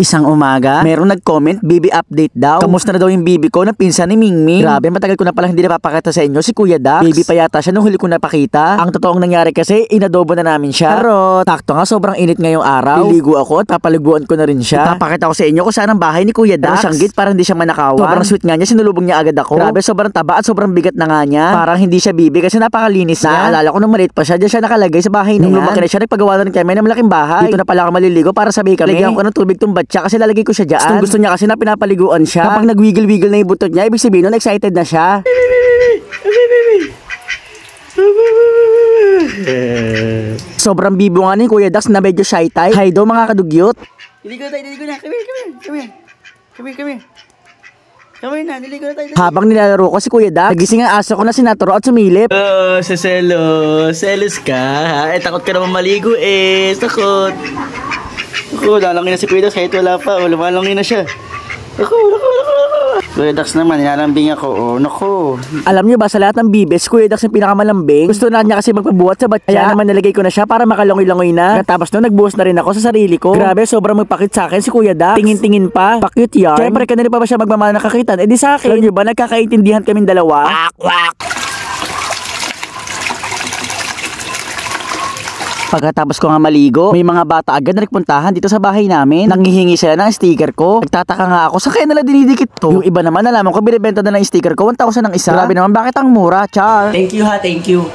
Isang umaga, meron nag-comment, baby update daw. Kamusta na daw yung baby ko na pinsan ni Mingming? Grabe, matagal ko na pala hindi napapakita sa inyo si Kuya Dax. Baby pa yata siya nung huli ko napakita. Ang totoong nangyari kasi, inadobo na namin siya. Pero, takto nga, sobrang init ngayong araw. Liligo ako at papaliguan ko na rin siya. Ipapakita ko sa inyo kung saan ang bahay ni Kuya Dax. Pero sanggit para hindi siya manakawan. Sobrang sweet nga niya, sinulubog niya agad ako. Grabe, sobrang taba at sobrang bigat na nga niya. Parang hindi siya bibi kasi napakalinis na. Naalala ko nung maliit pa siya, diyan siya nakalagay sa bahay na Nung lumaki na siya, nagpagawa na ng kami ng malaking bahay. Dito na pala ako maliligo para sabi kami. Lagyan ko ng tubig tumbat siya kasi lalagay ko siya diyan. Gustong gusto niya kasi na pinapaliguan siya. Kapag nagwiggle-wiggle na yung buntot niya, ibig sabihin nun excited na siya. Sobrang bibo nga ni Kuya Dax na medyo shy type. Hi daw mga kadugyot. Diligo tayo, diligo na. Come here, come here, come here. Come here, come here. na, diligo na tayo. Habang nilalaro ko si Kuya Dax, nagising ang aso ko na sinaturo at sumilip. Oh, sa selos. ka, ha? Eh, takot ka naman maligo eh. Takot. Ako, lalangin na si Kuya Dax kahit wala pa. Wala, lumalangin na siya. Ako, ako, ako, ako. Kuya naman, nilalambing ako. O, nako. Alam niyo ba, sa lahat ng bibes, Kuya Dax yung pinakamalambing. Gusto na niya kasi magpabuhat sa batya. Kaya naman nilagay ko na siya para makalongoy-longoy na. Tapos no, nagbuhos na rin ako sa sarili ko. Grabe, sobrang magpakit sa akin si Kuya Dax. Tingin-tingin pa. Pakit yan. Siyempre, kanina pa ba siya magmamahal nakakitan? Eh di sa akin. Alam niyo ba, nagkakaintindihan kaming dalawa? Wak, wak. Pagkatapos ko nga maligo, may mga bata agad na nagpuntahan dito sa bahay namin. Nanghihingi sila ng sticker ko. Nagtataka nga ako, sa kaya nila dinidikit to? Yung iba naman, alam ko, binibenta na lang yung sticker ko. 1,000 ang isa. Grabe naman, bakit ang mura, char? Thank you ha, thank you.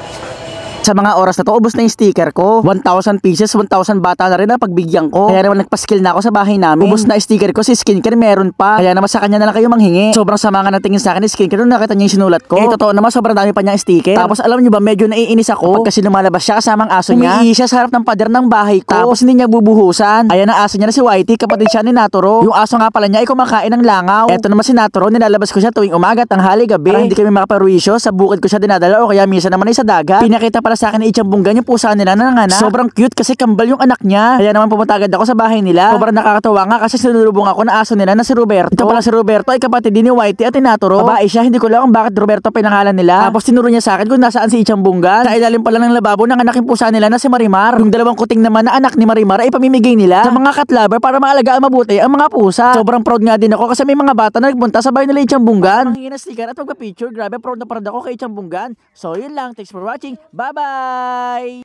Sa mga oras na to, ubos na yung sticker ko. 1,000 pieces, 1,000 bata na rin ang pagbigyan ko. Kaya naman nagpa-skill na ako sa bahay namin. Ubos na sticker ko, si skincare meron pa. Kaya naman sa kanya na lang kayo manghingi. Sobrang sama nga ng sa akin ni skincare nung nakita niya yung sinulat ko. Eh, totoo naman, sobrang dami pa niya sticker. Tapos alam niyo ba, medyo naiinis ako. pag kasi lumalabas siya kasama ang aso niya. Umiihi siya sa harap ng pader ng bahay ko. Tapos hindi niya bubuhusan. Ayan ang aso niya na si Whitey, kapatid siya ni Naturo. Yung aso nga pala niya ay kumakain ng langaw. Eto naman si Naturo, nilalabas ko siya tuwing umaga, tanghali, gabi. Para hindi kami makaparuisyo, sa bukid ko siya dinadala o kaya minsan naman ay sa dagat. Pinakita pala para sa akin na itsambungga yung pusa nila na nanganak. Sobrang cute kasi kambal yung anak niya. Kaya naman pumunta agad ako sa bahay nila. Sobrang nakakatawa nga kasi sinulubong ako na aso nila na si Roberto. Ito pala si Roberto ay kapatid din ni Whitey at Tinaturo. Babae eh, siya, hindi ko lang bakit Roberto pinangalan nila. Tapos tinuro niya sa akin kung nasaan si Itsambungga. Sa ilalim pala ng lababo ng anak yung pusa nila na si Marimar. Yung dalawang kuting naman na anak ni Marimar ay pamimigay nila sa mga katlaber para maalagaan mabuti ang mga pusa. Sobrang proud nga din ako kasi may mga bata na nagpunta sa bahay nila Itsambunggan. Ang hinaslikan at magpa-picture, grabe proud na proud ako kay Itsambunggan. So yun lang, thanks for watching. Bye-bye! Bye.